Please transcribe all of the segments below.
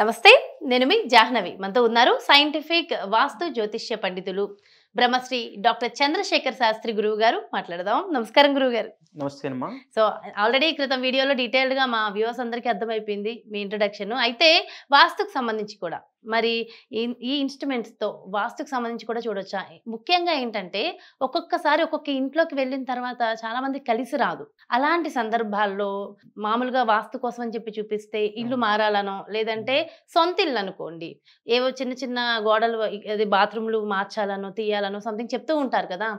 నమస్తే నేను మీ జాహ్నవి మనతో ఉన్నారు సైంటిఫిక్ వాస్తు జ్యోతిష్య పండితులు బ్రహ్మశ్రీ డాక్టర్ చంద్రశేఖర్ శాస్త్రి గురువు గారు మాట్లాడదాం నమస్కారం గురువు గారు నమస్తే అమ్మా సో ఆల్రెడీ క్రితం వీడియోలో డీటెయిల్డ్గా మా వ్యూవర్స్ అందరికీ అర్థమైపోయింది మీ ఇంట్రడక్షన్ అయితే వాస్తుకు సంబంధించి కూడా మరి ఈ ఇన్స్ట్రుమెంట్స్తో వాస్తుకు సంబంధించి కూడా చూడొచ్చా ముఖ్యంగా ఏంటంటే ఒక్కొక్కసారి ఒక్కొక్క ఇంట్లోకి వెళ్ళిన తర్వాత చాలామంది కలిసి రాదు అలాంటి సందర్భాల్లో మామూలుగా వాస్తు కోసం అని చెప్పి చూపిస్తే ఇల్లు మారాలనో లేదంటే సొంత ఇల్లు అనుకోండి ఏవో చిన్న చిన్న గోడలు అది బాత్రూమ్లు మార్చాలనో తీయాలనో సంథింగ్ చెప్తూ ఉంటారు కదా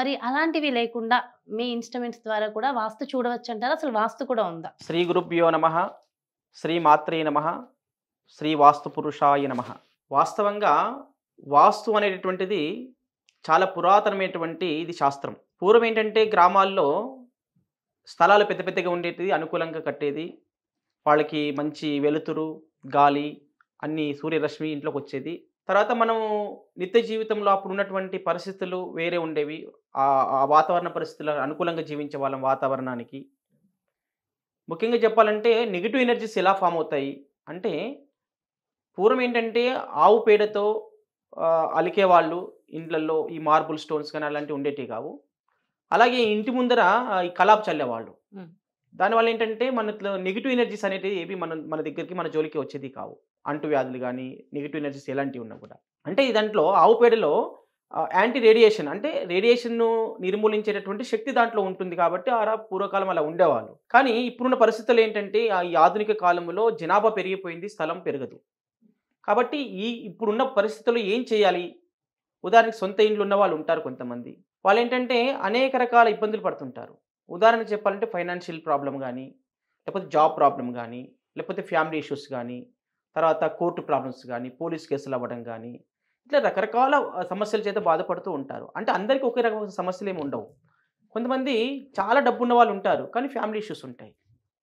మరి అలాంటివి లేకుండా మీ ఇన్స్ట్రుమెంట్స్ ద్వారా కూడా వాస్తు చూడవచ్చు అంటారు అసలు వాస్తు కూడా ఉందా శ్రీ గురుభ్యో నమ శ్రీ మాత్రే నమ శ్రీ వాస్తు పురుషాయ నమ వాస్తవంగా వాస్తు అనేటటువంటిది చాలా పురాతనమైనటువంటి ఇది శాస్త్రం పూర్వం ఏంటంటే గ్రామాల్లో స్థలాలు పెద్ద పెద్దగా ఉండేటిది అనుకూలంగా కట్టేది వాళ్ళకి మంచి వెలుతురు గాలి అన్ని సూర్యరశ్మి ఇంట్లోకి వచ్చేది తర్వాత మనం నిత్య జీవితంలో అప్పుడు ఉన్నటువంటి పరిస్థితులు వేరే ఉండేవి ఆ వాతావరణ పరిస్థితులు అనుకూలంగా జీవించే వాళ్ళం వాతావరణానికి ముఖ్యంగా చెప్పాలంటే నెగిటివ్ ఎనర్జీస్ ఎలా ఫామ్ అవుతాయి అంటే పూర్వం ఏంటంటే ఆవు పేడతో అలికే వాళ్ళు ఇండ్లల్లో ఈ మార్బుల్ స్టోన్స్ కానీ అలాంటివి ఉండేటివి కావు అలాగే ఇంటి ముందర ఈ కలాప్ చల్లేవాళ్ళు దానివల్ల ఏంటంటే మన నెగిటివ్ ఎనర్జీస్ అనేటివి ఏవి మన మన దగ్గరికి మన జోలికి వచ్చేది కావు అంటు వ్యాధులు కానీ నెగిటివ్ ఎనర్జీస్ ఎలాంటివి ఉన్నా కూడా అంటే దాంట్లో ఆవు పేడలో యాంటీ రేడియేషన్ అంటే రేడియేషన్ను నిర్మూలించేటటువంటి శక్తి దాంట్లో ఉంటుంది కాబట్టి ఆరా పూర్వకాలం అలా ఉండేవాళ్ళు కానీ ఇప్పుడున్న పరిస్థితులు ఏంటంటే ఈ ఆధునిక కాలంలో జనాభా పెరిగిపోయింది స్థలం పెరగదు కాబట్టి ఈ ఇప్పుడున్న పరిస్థితుల్లో ఏం చేయాలి ఉదాహరణకి సొంత ఇండ్లు ఉన్న వాళ్ళు ఉంటారు కొంతమంది వాళ్ళు ఏంటంటే అనేక రకాల ఇబ్బందులు పడుతుంటారు ఉదాహరణ చెప్పాలంటే ఫైనాన్షియల్ ప్రాబ్లం కానీ లేకపోతే జాబ్ ప్రాబ్లం కానీ లేకపోతే ఫ్యామిలీ ఇష్యూస్ కానీ తర్వాత కోర్టు ప్రాబ్లమ్స్ కానీ పోలీస్ కేసులు అవ్వడం కానీ ఇట్లా రకరకాల సమస్యల చేత బాధపడుతూ ఉంటారు అంటే అందరికీ ఒకే రకమైన సమస్యలు ఏమి ఉండవు కొంతమంది చాలా డబ్బు ఉన్న వాళ్ళు ఉంటారు కానీ ఫ్యామిలీ ఇష్యూస్ ఉంటాయి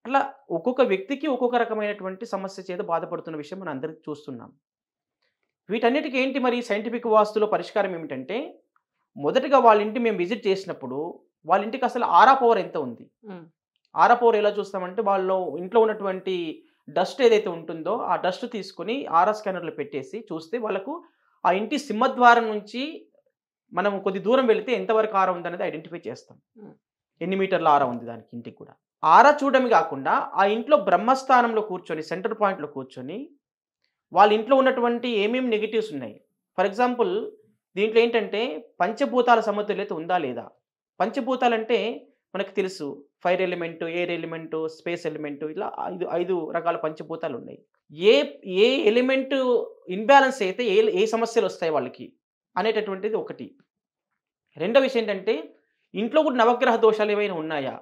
అట్లా ఒక్కొక్క వ్యక్తికి ఒక్కొక్క రకమైనటువంటి సమస్య చేత బాధపడుతున్న విషయం మనం అందరికీ చూస్తున్నాం వీటన్నిటికీ ఏంటి మరి సైంటిఫిక్ వాస్తులో పరిష్కారం ఏమిటంటే మొదటగా వాళ్ళ ఇంటి మేము విజిట్ చేసినప్పుడు వాళ్ళ ఇంటికి అసలు ఆరా పవర్ ఎంత ఉంది ఆరా పవర్ ఎలా చూస్తామంటే వాళ్ళు ఇంట్లో ఉన్నటువంటి డస్ట్ ఏదైతే ఉంటుందో ఆ డస్ట్ తీసుకుని ఆరా స్కానర్లో పెట్టేసి చూస్తే వాళ్ళకు ఆ ఇంటి సింహద్వారం నుంచి మనం కొద్ది దూరం వెళితే ఎంతవరకు ఆరా ఉందనేది ఐడెంటిఫై చేస్తాం ఎన్ని మీటర్ల ఆరా ఉంది దానికి ఇంటికి కూడా ఆరా చూడమి కాకుండా ఆ ఇంట్లో బ్రహ్మస్థానంలో కూర్చొని సెంటర్ పాయింట్లో కూర్చొని వాళ్ళ ఇంట్లో ఉన్నటువంటి ఏమేమి నెగిటివ్స్ ఉన్నాయి ఫర్ ఎగ్జాంపుల్ దీంట్లో ఏంటంటే పంచభూతాల సమతుల్యత ఉందా లేదా పంచభూతాలు అంటే మనకు తెలుసు fire element air element space element ఇలా ఐదు ఐదు రకాల పంచభూతాలు ఉన్నాయి ఏ ఏ ఎలిమెంటు ఇన్బ్యాలెన్స్ అయితే ఏ ఏ సమస్యలు వస్తాయి వాళ్ళకి అనేటటువంటిది ఒకటి రెండో విషయం ఏంటంటే ఇంట్లో కూడా నవగ్రహ దోషాలు ఏమైనా ఉన్నాయా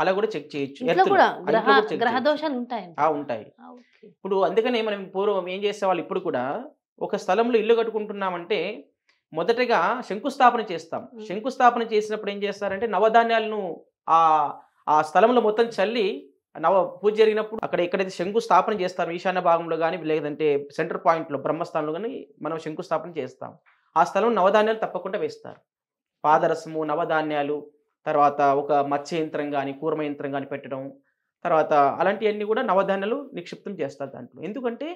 అలా కూడా చెక్ చేయొచ్చు ఉంటాయి ఉంటాయి ఇప్పుడు అందుకనే మనం పూర్వం ఏం చేసేవాళ్ళు ఇప్పుడు కూడా ఒక స్థలంలో ఇల్లు కట్టుకుంటున్నామంటే మొదటగా శంకుస్థాపన చేస్తాం శంకుస్థాపన చేసినప్పుడు ఏం చేస్తారంటే నవధాన్యాలను ఆ ఆ స్థలంలో మొత్తం చల్లి నవ పూజ జరిగినప్పుడు అక్కడ ఎక్కడైతే శంకుస్థాపన చేస్తాం ఈశాన్య భాగంలో కానీ లేదంటే సెంటర్ పాయింట్లో బ్రహ్మస్థానంలో కానీ మనం శంకుస్థాపన చేస్తాం ఆ స్థలం నవధాన్యాలు తప్పకుండా వేస్తారు పాదరసము నవధాన్యాలు తర్వాత ఒక మత్స్య యంత్రం కానీ కూర్మ యంత్రం కానీ పెట్టడం తర్వాత అలాంటివన్నీ కూడా నవధాన్యాలు నిక్షిప్తం చేస్తారు దాంట్లో ఎందుకంటే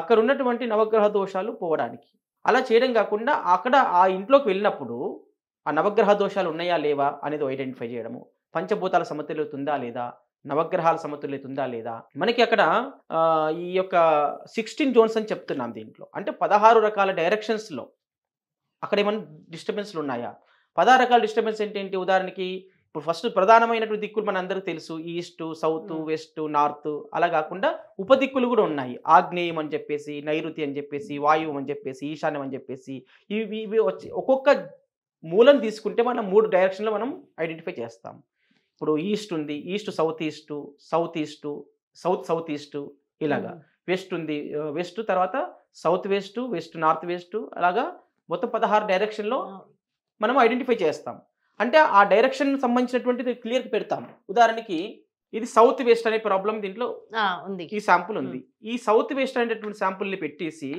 అక్కడ ఉన్నటువంటి నవగ్రహ దోషాలు పోవడానికి అలా చేయడం కాకుండా అక్కడ ఆ ఇంట్లోకి వెళ్ళినప్పుడు ఆ నవగ్రహ దోషాలు ఉన్నాయా లేవా అనేది ఐడెంటిఫై చేయడము పంచభూతాల సమతుల్యత ఉందా లేదా నవగ్రహాల సమతుల్యత ఉందా లేదా మనకి అక్కడ ఈ యొక్క సిక్స్టీన్ జోన్స్ అని చెప్తున్నాం దీంట్లో అంటే పదహారు రకాల డైరెక్షన్స్లో అక్కడ ఏమైనా డిస్టర్బెన్స్లు ఉన్నాయా పదహారు రకాల డిస్టర్బెన్స్ ఏంటి ఉదాహరణకి ఇప్పుడు ఫస్ట్ ప్రధానమైనటువంటి దిక్కులు మన అందరికి తెలుసు ఈస్ట్ సౌత్ వెస్ట్ నార్త్ అలా కాకుండా ఉపదిక్కులు కూడా ఉన్నాయి ఆగ్నేయం అని చెప్పేసి నైరుతి అని చెప్పేసి వాయువు అని చెప్పేసి ఈశాన్యం అని చెప్పేసి ఇవి ఇవి వచ్చి ఒక్కొక్క మూలం తీసుకుంటే మనం మూడు డైరెక్షన్లో మనం ఐడెంటిఫై చేస్తాం ఇప్పుడు ఈస్ట్ ఉంది east south east south east south south east ఇలాగా వెస్ట్ ఉంది వెస్ట్ తర్వాత south west west north west అలాగా మొత్తం పదహారు డైరెక్షన్లో మనం ఐడెంటిఫై చేస్తాం అంటే ఆ డైరెక్షన్ సంబంధించినటువంటిది క్లియర్ పెడతాం ఉదాహరణకి ఇది సౌత్ వెస్ట్ అనే ప్రాబ్లం దీంట్లో ఉంది ఈ శాంపుల్ ఉంది ఈ సౌత్ వెస్ట్ అనేటటువంటి శాంపుల్ని పెట్టేసి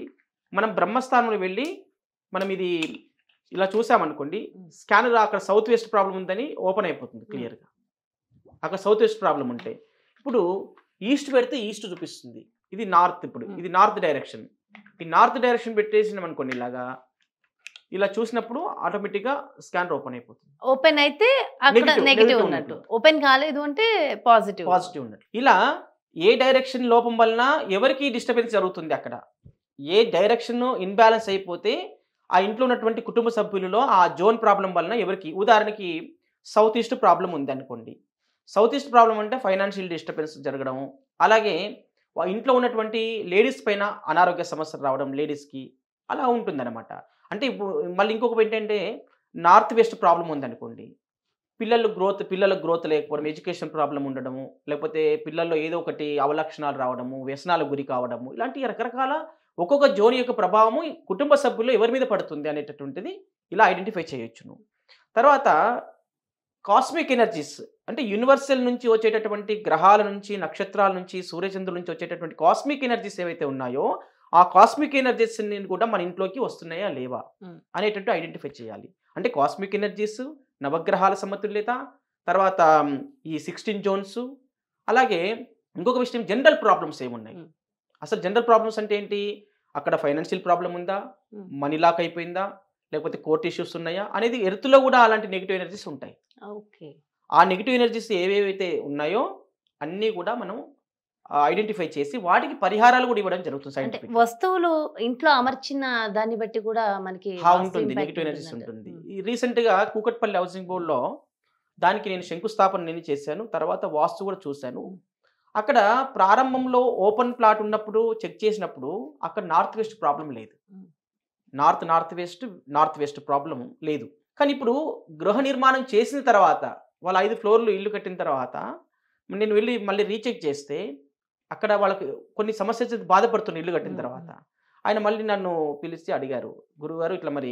మనం బ్రహ్మస్థానంలో వెళ్ళి మనం ఇది ఇలా చూసామనుకోండి స్కానర్ అక్కడ సౌత్ వెస్ట్ ప్రాబ్లం ఉందని ఓపెన్ అయిపోతుంది క్లియర్గా అక్కడ సౌత్ వెస్ట్ ప్రాబ్లం ఉంటే ఇప్పుడు ఈస్ట్ పెడితే ఈస్ట్ చూపిస్తుంది ఇది నార్త్ ఇప్పుడు ఇది నార్త్ డైరెక్షన్ ఈ నార్త్ డైరెక్షన్ పెట్టేసినాం అనుకోండి ఇలాగా ఇలా చూసినప్పుడు ఆటోమేటిక్గా స్కానర్ ఓపెన్ అయిపోతుంది ఓపెన్ అయితే అక్కడ నెగిటివ్ ఉన్నట్టు ఓపెన్ కాలేదు అంటే పాజిటివ్ పాజిటివ్ ఉన్నట్టు ఇలా ఏ డైరెక్షన్ లోపం వలన ఎవరికి డిస్టర్బెన్స్ జరుగుతుంది అక్కడ ఏ డైరెక్షన్ ఇన్బ్యాలెన్స్ అయిపోతే ఆ ఇంట్లో ఉన్నటువంటి కుటుంబ సభ్యులలో ఆ జోన్ ప్రాబ్లం వలన ఎవరికి ఉదాహరణకి సౌత్ ఈస్ట్ ప్రాబ్లం ఉంది అనుకోండి సౌత్ ఈస్ట్ ప్రాబ్లం అంటే ఫైనాన్షియల్ డిస్టర్బెన్స్ జరగడం అలాగే ఇంట్లో ఉన్నటువంటి లేడీస్ పైన అనారోగ్య సమస్యలు రావడం లేడీస్కి అలా ఉంటుందన్నమాట అంటే ఇప్పుడు మళ్ళీ ఇంకొకటి ఏంటంటే నార్త్ వెస్ట్ ప్రాబ్లం ఉందనుకోండి పిల్లలు గ్రోత్ పిల్లల గ్రోత్ లేకపోవడం ఎడ్యుకేషన్ ప్రాబ్లం ఉండడము లేకపోతే పిల్లల్లో ఏదో ఒకటి అవలక్షణాలు రావడము వ్యసనాలకు గురి కావడము ఇలాంటి రకరకాల ఒక్కొక్క జోన్ యొక్క ప్రభావము కుటుంబ సభ్యుల్లో ఎవరి మీద పడుతుంది అనేటటువంటిది ఇలా ఐడెంటిఫై చేయొచ్చును తర్వాత కాస్మిక్ ఎనర్జీస్ అంటే యూనివర్సల్ నుంచి వచ్చేటటువంటి గ్రహాల నుంచి నక్షత్రాల నుంచి సూర్యచంద్రుల నుంచి వచ్చేటటువంటి కాస్మిక్ ఎనర్జీస్ ఏవైతే ఉన్నాయో ఆ కాస్మిక్ ఎనర్జీస్ కూడా మన ఇంట్లోకి వస్తున్నాయా లేవా అనేటట్టు ఐడెంటిఫై చేయాలి అంటే కాస్మిక్ ఎనర్జీస్ నవగ్రహాల సమతుల్యత తర్వాత ఈ సిక్స్టీన్ జోన్స్ అలాగే ఇంకొక విషయం జనరల్ ప్రాబ్లమ్స్ ఏమున్నాయి అసలు జనరల్ ప్రాబ్లమ్స్ అంటే ఏంటి అక్కడ ఫైనాన్షియల్ ప్రాబ్లం ఉందా మనీ లాక్ అయిపోయిందా లేకపోతే కోర్ట్ ఇష్యూస్ ఉన్నాయా అనేది ఎరుతులో కూడా అలాంటి నెగిటివ్ ఎనర్జీస్ ఉంటాయి ఆ నెగిటివ్ ఎనర్జీస్ ఏవేవైతే ఉన్నాయో అన్నీ కూడా మనం ఐడెంటిఫై చేసి వాటికి పరిహారాలు కూడా ఇవ్వడం జరుగుతుంది సైంటిఫిక్ వస్తువులు ఇంట్లో అమర్చిన దాన్ని బట్టి కూడా మనకి ఉంటుంది నెగిటివ్ ఎనర్జీస్ ఉంటుంది రీసెంట్ గా కూకట్పల్లి హౌసింగ్ బోర్డ్ లో దానికి నేను శంకుస్థాపన నేను చేశాను తర్వాత వాస్తు కూడా చూశాను అక్కడ ప్రారంభంలో ఓపెన్ ప్లాట్ ఉన్నప్పుడు చెక్ చేసినప్పుడు అక్కడ నార్త్ వెస్ట్ ప్రాబ్లం లేదు north north west north west problem లేదు కానీ ఇప్పుడు గృహ నిర్మాణం చేసిన తర్వాత వాళ్ళు ఐదు ఫ్లోర్లు ఇల్లు కట్టిన తర్వాత నేను వెళ్ళి మళ్ళీ రీచెక్ చేస్తే అక్కడ వాళ్ళకి కొన్ని సమస్యలు బాధపడుతున్న ఇల్లు కట్టిన తర్వాత ఆయన మళ్ళీ నన్ను పిలిచి అడిగారు గురువుగారు ఇట్లా మరి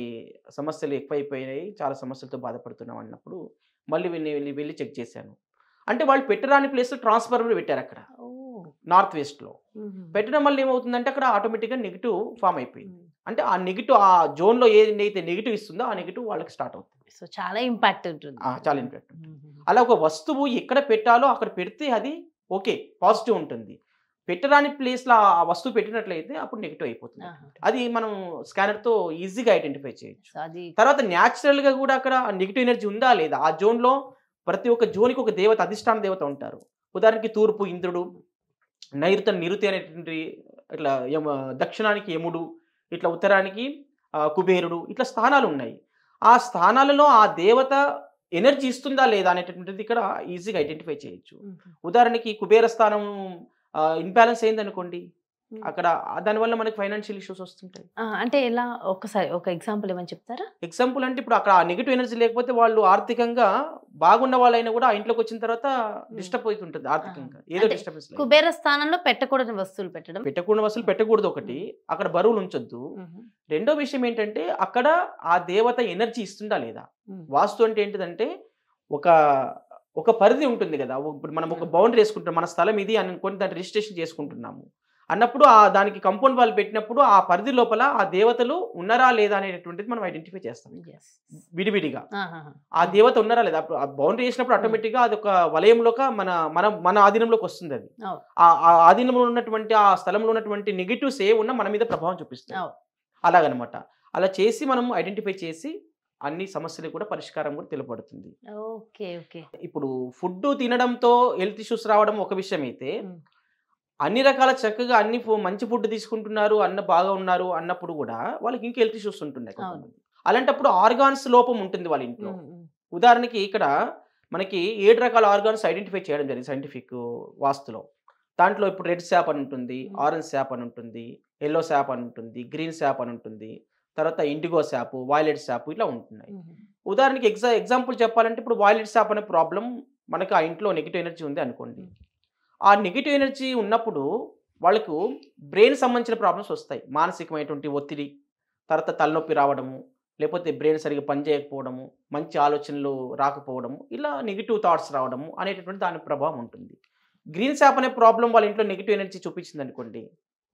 సమస్యలు ఎక్కువైపోయినాయి చాలా సమస్యలతో బాధపడుతున్నాం అన్నప్పుడు మళ్ళీ వెళ్ళి వెళ్ళి చెక్ చేశాను అంటే వాళ్ళు పెట్టరాని ప్లేస్లో ట్రాన్స్ఫార్మర్ పెట్టారు అక్కడ నార్త్ వెస్ట్లో పెట్టడం వల్ల ఏమవుతుందంటే అక్కడ ఆటోమేటిక్గా నెగిటివ్ ఫామ్ అయిపోయింది అంటే ఆ నెగిటివ్ ఆ జోన్లో ఏదైతే నెగిటివ్ ఇస్తుందో ఆ నెగిటివ్ వాళ్ళకి స్టార్ట్ అవుతుంది సో చాలా ఇంపాక్ట్ ఉంటుంది చాలా ఇంపాక్ట్ అలా ఒక వస్తువు ఎక్కడ పెట్టాలో అక్కడ పెడితే అది ఓకే పాజిటివ్ ఉంటుంది పెట్టరాని ప్లేస్లో ఆ వస్తువు పెట్టినట్లయితే అప్పుడు నెగిటివ్ అయిపోతుంది అది మనం స్కానర్తో ఈజీగా ఐడెంటిఫై చేయొచ్చు తర్వాత న్యాచురల్గా కూడా అక్కడ నెగిటివ్ ఎనర్జీ ఉందా లేదా ఆ జోన్లో ప్రతి ఒక్క జోన్కి ఒక దేవత అధిష్టాన దేవత ఉంటారు ఉదాహరణకి తూర్పు ఇంద్రుడు నైరుత నిరుతి అనేటువంటి ఇట్లా దక్షిణానికి యముడు ఇట్లా ఉత్తరానికి కుబేరుడు ఇట్లా స్థానాలు ఉన్నాయి ఆ స్థానాలలో ఆ దేవత ఎనర్జీ ఇస్తుందా లేదా అనేటటువంటిది ఇక్కడ ఈజీగా ఐడెంటిఫై చేయొచ్చు ఉదాహరణకి కుబేర స్థానం ఇన్బ్యాలెన్స్ అనుకోండి అక్కడ దానివల్ల మనకి ఫైనాన్షియల్ ఇష్యూస్ వస్తుంటాయి అంటే ఎలా ఒకసారి ఒక ఎగ్జాంపుల్ ఏమని చెప్తారా ఎగ్జాంపుల్ అంటే ఇప్పుడు అక్కడ నెగిటివ్ ఎనర్జీ లేకపోతే వాళ్ళు ఆర్థికంగా బాగున్న వాళ్ళైనా కూడా ఆ ఇంట్లోకి వచ్చిన తర్వాత డిస్టర్బ్ అవుతుంటుంది ఆర్థికంగా ఏదో డిస్టర్బెన్స్ కుబేర స్థానంలో పెట్టకూడని వస్తువులు పెట్టడం పెట్టకూడని వస్తువులు పెట్టకూడదు ఒకటి అక్కడ బరువులు ఉంచొద్దు రెండో విషయం ఏంటంటే అక్కడ ఆ దేవత ఎనర్జీ ఇస్తుందా లేదా వాస్తు అంటే ఏంటిదంటే ఒక ఒక పరిధి ఉంటుంది కదా ఇప్పుడు మనం ఒక బౌండరీ hmm. వేసుకుంటాం మన స్థలం ఇది అని అనుకొని దాన్ని రిజిస్ట్రేషన్ చేసుకుంటున్నాము అన్నప్పుడు ఆ దానికి కంపౌండ్ వాళ్ళు పెట్టినప్పుడు ఆ పరిధి లోపల ఆ దేవతలు ఉన్నారా లేదా అనేటటువంటిది మనం ఐడెంటిఫై చేస్తాం విడివిడిగా ఆ దేవత ఉన్నారా లేదా అప్పుడు ఆ బౌండరీ వేసినప్పుడు ఆటోమేటిక్గా hmm. అది ఒక వలయంలోక మన మన మన ఆధీనంలోకి వస్తుంది అది ఆ ఆధీనంలో ఉన్నటువంటి ఆ స్థలంలో ఉన్నటువంటి నెగిటివ్స్ ఏ ఉన్నా మన మీద ప్రభావం చూపిస్తుంది అలాగనమాట అలా చేసి మనం ఐడెంటిఫై చేసి అన్ని సమస్యలు కూడా పరిష్కారం కూడా తెలపడుతుంది ఓకే ఓకే ఇప్పుడు ఫుడ్ తినడంతో హెల్త్ ఇష్యూస్ రావడం ఒక విషయం అయితే అన్ని రకాల చక్కగా అన్ని మంచి ఫుడ్ తీసుకుంటున్నారు అన్న బాగా ఉన్నారు అన్నప్పుడు కూడా వాళ్ళకి ఇంకా హెల్త్ ఇష్యూస్ ఉంటుండే అలాంటప్పుడు ఆర్గాన్స్ లోపం ఉంటుంది వాళ్ళ ఇంట్లో ఉదాహరణకి ఇక్కడ మనకి ఏడు రకాల ఆర్గాన్స్ ఐడెంటిఫై చేయడం జరిగింది సైంటిఫిక్ వాస్తులో దాంట్లో ఇప్పుడు రెడ్ శాప్ అని ఉంటుంది ఆరెంజ్ శాప్ అని ఉంటుంది ఎల్లో శాప్ అని ఉంటుంది గ్రీన్ శాప్ అని ఉంటుంది తర్వాత ఇండిగో షాపు వాయిలెట్ షాపు ఇట్లా ఉంటున్నాయి ఉదాహరణకి ఎగ్జా ఎగ్జాంపుల్ చెప్పాలంటే ఇప్పుడు వాయిలెట్ షాప్ అనే ప్రాబ్లం మనకు ఆ ఇంట్లో నెగిటివ్ ఎనర్జీ ఉంది అనుకోండి ఆ నెగిటివ్ ఎనర్జీ ఉన్నప్పుడు వాళ్ళకు బ్రెయిన్ సంబంధించిన ప్రాబ్లమ్స్ వస్తాయి మానసికమైనటువంటి ఒత్తిడి తర్వాత తలనొప్పి రావడము లేకపోతే బ్రెయిన్ సరిగ్గా పనిచేయకపోవడము మంచి ఆలోచనలు రాకపోవడము ఇలా నెగిటివ్ థాట్స్ రావడము అనేటటువంటి దాని ప్రభావం ఉంటుంది గ్రీన్ షాప్ అనే ప్రాబ్లం వాళ్ళ ఇంట్లో నెగిటివ్ ఎనర్జీ చూపించింది అనుకోండి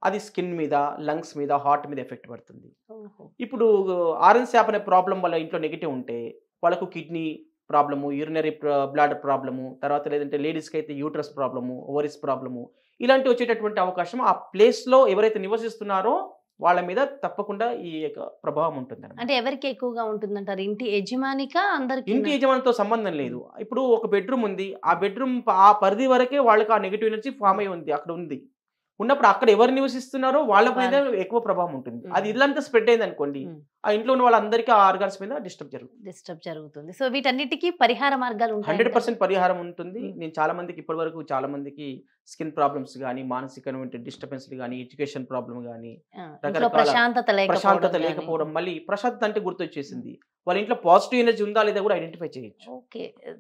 అది స్కిన్ మీద లంగ్స్ మీద హార్ట్ మీద ఎఫెక్ట్ పడుతుంది ఇప్పుడు ఆరెన్ శాప్ అనే ప్రాబ్లం వల్ల ఇంట్లో నెగిటివ్ ఉంటే వాళ్ళకు kidney problem urinary bladder problem తర్వాత లేదంటే లేడీస్కి అయితే యూట్రస్ ప్రాబ్లము ఓవరిస్ ప్రాబ్లము ఇలాంటి వచ్చేటటువంటి అవకాశం ఆ ప్లేస్లో ఎవరైతే నివసిస్తున్నారో వాళ్ళ మీద తప్పకుండా ఈ యొక్క ప్రభావం ఉంటుంది అంటే ఎవరికి ఎక్కువగా ఉంటుందంటారు ఇంటి యజమానిక అందరికి ఇంటి యజమానితో సంబంధం లేదు ఇప్పుడు ఒక బెడ్రూమ్ ఉంది ఆ బెడ్రూమ్ ఆ పరిధి వరకే వాళ్ళకి ఆ నెగిటివ్ ఎనర్జీ ఫామ్ అయి ఉంది అక్కడ ఉంది ఉన్నప్పుడు అక్కడ ఎవరు నివసిస్తున్నారో వాళ్ళ మీద ఎక్కువ ప్రభావం ఉంటుంది అది ఇల్లంతా స్ప్రెడ్ అయింది అనుకోండి ఆ ఇంట్లో ఉన్న వాళ్ళందరికీ ఆ ఆర్గాన్స్ మీద డిస్టర్బ్ జరుగుతుంది డిస్టర్బ్ జరుగుతుంది సో వీటన్నిటికి పరిహార మార్గాలు హండ్రెడ్ పర్సెంట్ పరిహారం ఉంటుంది నేను చాలా మందికి ఇప్పటి వరకు చాలా మందికి స్కిన్ ప్రాబ్లమ్స్ కానీ మానసిక డిస్టర్బెన్స్ కానీ ఎడ్యుకేషన్ ప్రాబ్లమ్ కానీ ప్రశాంతత లేకపోవడం మళ్ళీ ప్రశాంతత అంటే గుర్తొచ్చేసింది వాళ్ళ ఇంట్లో పాజిటివ్ ఎనర్జీ ఉందా లేదా కూడా ఐడెంటిఫై చేయొచ్చు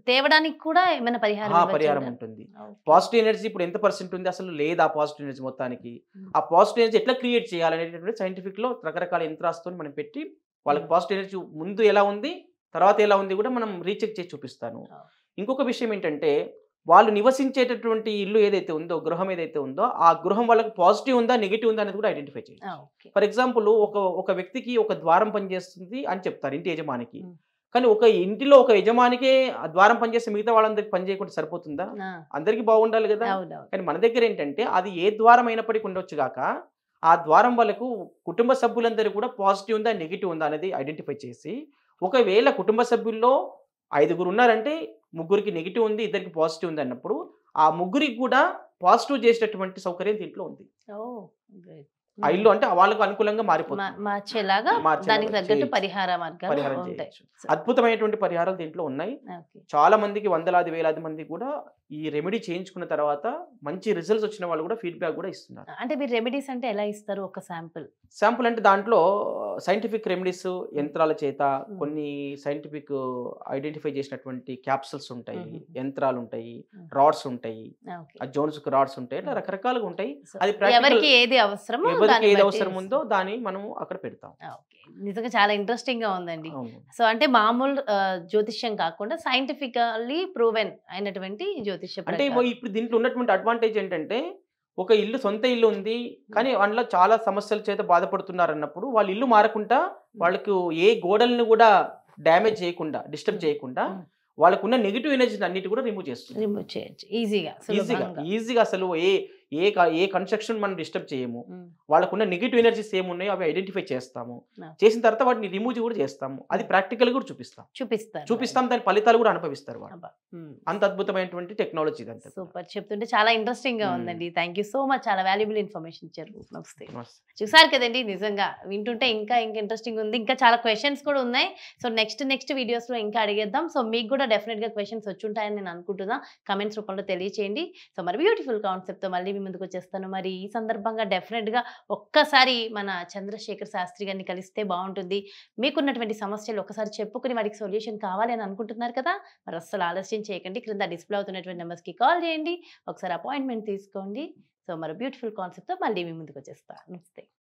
తేవడానికి కూడా ఏమైనా పరిహారం పరిహారం ఉంటుంది పాజిటివ్ ఎనర్జీ ఇప్పుడు ఎంత పర్సెంట్ ఉంది అసలు లేదా పాజిటివ్ ఎనర్జీ మొత్తానికి ఆ పాజిటివ్ ఎనర్జీ ఎట్లా క్రియేట్ చేయాలనేటువంటి సైంటిఫిక్ లో రకరకాల యంత్రాస్తో మనం పెట్టి వాళ్ళకి పాజిటివ్ ఎనర్జీ ముందు ఎలా ఉంది తర్వాత ఎలా ఉంది కూడా మనం రీచెక్ చేసి చూపిస్తాను ఇంకొక విషయం ఏంటంటే వాళ్ళు నివసించేటటువంటి ఇల్లు ఏదైతే ఉందో గృహం ఏదైతే ఉందో ఆ గృహం వాళ్ళకి పాజిటివ్ ఉందా నెగిటివ్ ఉందా అనేది కూడా ఐడెంటిఫై చేయాలి ఫర్ ఎగ్జాంపుల్ ఒక ఒక వ్యక్తికి ఒక ద్వారం పనిచేస్తుంది అని చెప్తారు ఇంటి యజమానికి కానీ ఒక ఇంటిలో ఒక యజమానికే ద్వారం పనిచేస్తే మిగతా వాళ్ళందరికి పని చేయకుండా సరిపోతుందా అందరికీ బాగుండాలి కదా కానీ మన దగ్గర ఏంటంటే అది ఏ ద్వారం అయినప్పటికీ ఉండొచ్చు కాక ఆ ద్వారం వాళ్ళకు కుటుంబ సభ్యులందరూ కూడా పాజిటివ్ ఉందా నెగిటివ్ ఉందా అనేది ఐడెంటిఫై చేసి ఒకవేళ కుటుంబ సభ్యుల్లో ఐదుగురు ఉన్నారంటే ముగ్గురికి నెగిటివ్ ఉంది ఇద్దరికి పాజిటివ్ ఉంది అన్నప్పుడు ఆ ముగ్గురికి కూడా పాజిటివ్ చేసేటటువంటి సౌకర్యం దీంట్లో ఉంది ఆ ఇల్లు అంటే వాళ్ళకు అనుకూలంగా మారిపోతుంది మార్చేలాగా పరిహారం అద్భుతమైనటువంటి పరిహారాలు దీంట్లో ఉన్నాయి చాలా మందికి వందలాది వేలాది మంది కూడా ఈ రెమెడీ చేయించుకున్న తర్వాత మంచి రిజల్ట్స్ వచ్చిన వాళ్ళు కూడా ఫీడ్బ్యాక్ కూడా ఇస్తున్నారు అంటే మీరు రెమెడీస్ అంటే ఎలా ఇస్తారు ఒక శాంపుల్ శాంపుల్ అంటే దాంట్లో సైంటిఫిక్ రెమెడీస్ యంత్రాల చేత కొన్ని సైంటిఫిక్ ఐడెంటిఫై చేసినటువంటి క్యాప్సుల్స్ ఉంటాయి యంత్రాలు ఉంటాయి రాడ్స్ ఉంటాయి జోన్స్ రాడ్స్ ఉంటాయి రకరకాలుగా ఉంటాయి అది ఎవరికి ఏది ఎవరికి ఏది అవసరం ఉందో దాన్ని మనం అక్కడ పెడతాం నిజంగా చాలా ఇంట్రెస్టింగ్ గా ఉందండి సో అంటే మామూలు జ్యోతిష్యం కాకుండా సైంటిఫికలీ ప్రూవెన్ అయినటువంటి జ్యోతిష్యం అంటే ఇప్పుడు దీంట్లో ఉన్నటువంటి అడ్వాంటేజ్ ఏంటంటే ఒక ఇల్లు సొంత ఇల్లు ఉంది కానీ అందులో చాలా సమస్యల చేత బాధపడుతున్నారు అన్నప్పుడు వాళ్ళు ఇల్లు మారకుండా వాళ్ళకు ఏ గోడలను కూడా డ్యామేజ్ చేయకుండా డిస్టర్బ్ చేయకుండా వాళ్ళకున్న నెగిటివ్ ఎనర్జీ అన్నిటి కూడా రిమూవ్ చేస్తుంది ఈజీగా ఈజీగా ఈజీగా అసలు ఏ ఏ ఏ కన్స్ట్రక్షన్ మనం డిస్టర్బ్ చేయము వాళ్ళకున్న నెగిటివ్ ఎనర్జీస్ ఏమున్నాయో అవి ఐడెంటిఫై చేస్తాము చేసిన తర్వాత వాటిని రిమూవ్ కూడా చేస్తాము అది ప్రాక్టికల్ కూడా చూపిస్తాం చూపిస్తాం చూపిస్తాం దాని ఫలితాలు కూడా అనుభవిస్తారు వాళ్ళు అంత అద్భుతమైనటువంటి టెక్నాలజీ ఇదంతా సూపర్ చెప్తుంటే చాలా ఇంట్రెస్టింగ్ గా ఉందండి థ్యాంక్ యూ సో మచ్ చాలా వాల్యుబుల్ ఇన్ఫర్మేషన్ ఇచ్చారు నమస్తే చూసారు కదండి నిజంగా వింటుంటే ఇంకా ఇంకా ఇంట్రెస్టింగ్ ఉంది ఇంకా చాలా క్వశ్చన్స్ కూడా ఉన్నాయి సో నెక్స్ట్ నెక్స్ట్ వీడియోస్ లో ఇంకా అడిగేద్దాం సో మీకు కూడా డెఫినెట్ గా క్వశ్చన్స్ వచ్చి ఉంటాయని నేను అనుకుంటున్నా కమెంట్స్ రూపంలో తెలియచేయండి సో మరి బ్యూటిఫుల్ కాన్సెప్ట్ తో మళ్ళీ మీ ముందుకు వచ్చేస్తాను మరి ఈ సందర్భంగా డెఫినెట్గా ఒక్కసారి మన చంద్రశేఖర్ శాస్త్రి గారిని కలిస్తే బాగుంటుంది మీకున్నటువంటి సమస్యలు ఒకసారి చెప్పుకుని వారికి సొల్యూషన్ కావాలి అని అనుకుంటున్నారు కదా మరి అస్సలు ఆలస్యం చేయకండి క్రింద డిస్ప్లే అవుతున్నటువంటి నెంబర్స్కి కాల్ చేయండి ఒకసారి అపాయింట్మెంట్ తీసుకోండి సో మరి బ్యూటిఫుల్ కాన్సెప్ట్తో మళ్ళీ మీ ముందుకు వచ్చేస్తాను నమస్తే